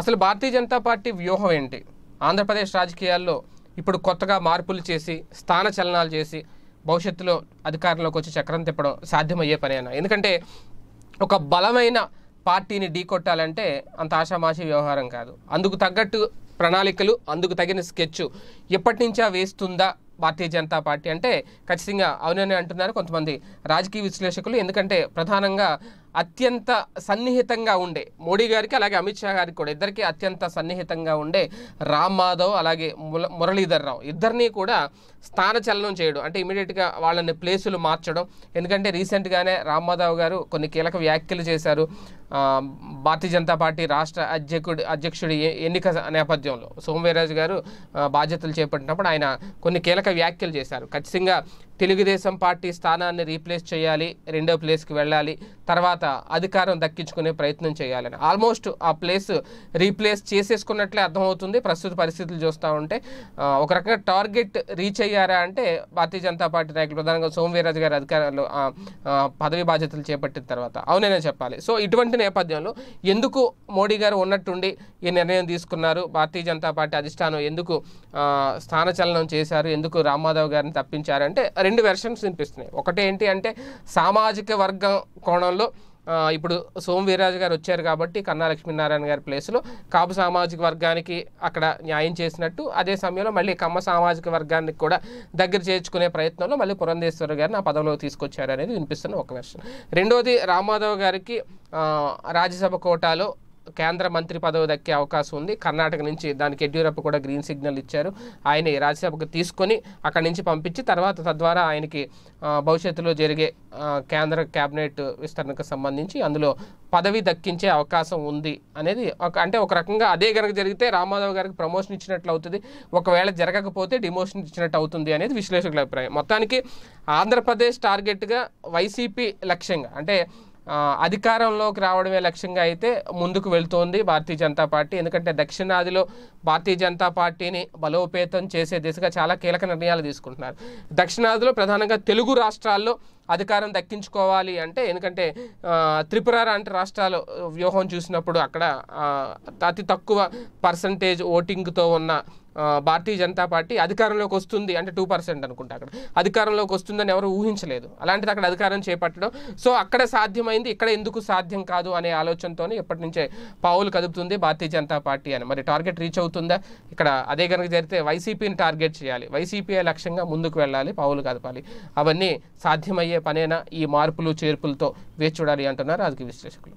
అసలు భారతీయ జనతా పార్టీ వ్యూహం ఏంటి ఆంధ్రప్రదేశ్ రాజకీయాల్లో ఇప్పుడు కొత్తగా మార్పులు చేసి స్థాన చలనాలు చేసి భవిష్యత్తులో అధికారంలోకి వచ్చి చక్రం తిప్పడం సాధ్యమయ్యే పని అయినా ఎందుకంటే ఒక బలమైన పార్టీని ఢీకొట్టాలంటే అంత ఆషామాషి వ్యవహారం కాదు అందుకు తగ్గట్టు ప్రణాళికలు అందుకు తగిన స్కెచ్ ఎప్పటి నుంచా వేస్తుందా భారతీయ జనతా పార్టీ అంటే ఖచ్చితంగా అవునని అంటున్నారు కొంతమంది రాజకీయ విశ్లేషకులు ఎందుకంటే ప్రధానంగా అత్యంత సన్నిహితంగా ఉండే మోడీ గారికి అలాగే అమిత్ షా గారికి కూడా ఇద్దరికి అత్యంత సన్నిహితంగా ఉండే రామ్ మాధవ్ అలాగే మురళీధర్ రావు ఇద్దరిని కూడా స్థానచలనం చేయడం అంటే ఇమీడియట్గా వాళ్ళని ప్లేసులు మార్చడం ఎందుకంటే రీసెంట్గానే రామ్ మాధవ్ గారు కొన్ని కీలక వ్యాఖ్యలు చేశారు భారతీయ జనతా పార్టీ రాష్ట్ర అధ్యక్షుడు అధ్యక్షుడి ఎన్నిక నేపథ్యంలో సోమవీరాజు గారు బాధ్యతలు చేపట్టినప్పుడు ఆయన కొన్ని కీలక వ్యాఖ్యలు చేశారు ఖచ్చితంగా తెలుగుదేశం పార్టీ స్థానాన్ని రీప్లేస్ చేయాలి రెండో ప్లేస్కి వెళ్ళాలి తర్వాత అధికారం దక్కించుకునే ప్రయత్నం చేయాలని ఆల్మోస్ట్ ఆ ప్లేస్ రీప్లేస్ చేసేసుకున్నట్లే అర్థమవుతుంది ప్రస్తుత పరిస్థితులు చూస్తూ ఉంటే ఒక రకంగా టార్గెట్ రీచ్ అయ్యారా అంటే భారతీయ జనతా పార్టీ నాయకులు ప్రధానంగా సోమవీరాజు గారి అధికారంలో పదవి బాధ్యతలు చేపట్టిన తర్వాత అవునైనా చెప్పాలి సో ఇటువంటి నేపథ్యంలో ఎందుకు మోడీ గారు ఉన్నట్టుండి ఈ నిర్ణయం తీసుకున్నారు భారతీయ జనతా పార్టీ అధిష్టానం ఎందుకు స్థానచలనం చేశారు ఎందుకు రామ్మాధవ్ గారిని తప్పించారు అంటే రెండు వెర్షన్స్ వినిపిస్తున్నాయి ఒకటేంటి ఏంటి అంటే సామాజిక వర్గం కోణంలో స్థానంలో ఇప్పుడు సోమవీరాజు గారు వచ్చారు కాబట్టి కన్నా లక్ష్మీనారాయణ గారి ప్లేస్లో కాపు సామాజిక వర్గానికి అక్కడ న్యాయం చేసినట్టు అదే సమయంలో మళ్ళీ కమ్మ సామాజిక వర్గానికి కూడా దగ్గర చేర్చుకునే ప్రయత్నంలో మళ్ళీ పురంధేశ్వర గారిని ఆ పదవిలో తీసుకొచ్చారు అనేది వినిపిస్తున్న ఒక విషయం రెండవది రామాధవ్ గారికి రాజ్యసభ కోటాలో కేంద్ర మంత్రి పదవి దక్కే అవకాశం ఉంది కర్ణాటక నుంచి దానికి యడ్యూరప్ప కూడా గ్రీన్ సిగ్నల్ ఇచ్చారు ఆయన రాజ్యసభకు తీసుకొని అక్కడి నుంచి పంపించి తర్వాత తద్వారా ఆయనకి భవిష్యత్తులో జరిగే కేంద్ర కేబినెట్ విస్తరణకు సంబంధించి అందులో పదవి దక్కించే అవకాశం ఉంది అనేది ఒక అంటే ఒక రకంగా అదే కనుక జరిగితే రామారావు గారికి ప్రమోషన్ ఇచ్చినట్లు అవుతుంది ఒకవేళ జరగకపోతే డిమోషన్ ఇచ్చినట్టు అవుతుంది అనేది విశ్లేషకుల అభిప్రాయం మొత్తానికి ఆంధ్రప్రదేశ్ టార్గెట్గా వైసీపీ లక్ష్యంగా అంటే అధికారంలోకి రావడమే లక్ష్యంగా అయితే ముందుకు వెళ్తోంది భారతీయ జనతా పార్టీ ఎందుకంటే దక్షిణాదిలో భారతీయ జనతా పార్టీని బలోపేతం చేసే దిశగా చాలా కీలక నిర్ణయాలు తీసుకుంటున్నారు దక్షిణాదిలో ప్రధానంగా తెలుగు రాష్ట్రాల్లో అధికారం దక్కించుకోవాలి అంటే ఎందుకంటే త్రిపుర లాంటి రాష్ట్రాలు వ్యూహం చూసినప్పుడు అక్కడ అతి తక్కువ పర్సంటేజ్ ఓటింగ్తో ఉన్న భారతీయ జనతా పార్టీ అధికారంలోకి వస్తుంది అంటే టూ పర్సెంట్ అనుకుంటా అక్కడ అధికారంలోకి వస్తుందని ఎవరు ఊహించలేదు అలాంటిది అక్కడ అధికారం చేపట్టడం సో అక్కడ సాధ్యమైంది ఇక్కడ ఎందుకు సాధ్యం కాదు అనే ఆలోచనతోనే ఎప్పటి నుంచే పావులు కదుపుతుంది భారతీయ జనతా పార్టీ అని మరి టార్గెట్ రీచ్ అవుతుందా ఇక్కడ అదే కనుక జరిగితే వైసీపీని టార్గెట్ చేయాలి వైసీపీ లక్ష్యంగా ముందుకు వెళ్ళాలి పావులు కదపాలి అవన్నీ సాధ్యమయ్యే పనేనా ఈ మార్పులు చేర్పులతో వేచి చూడాలి అంటున్నారు రాజకీయ విశ్లేషకులు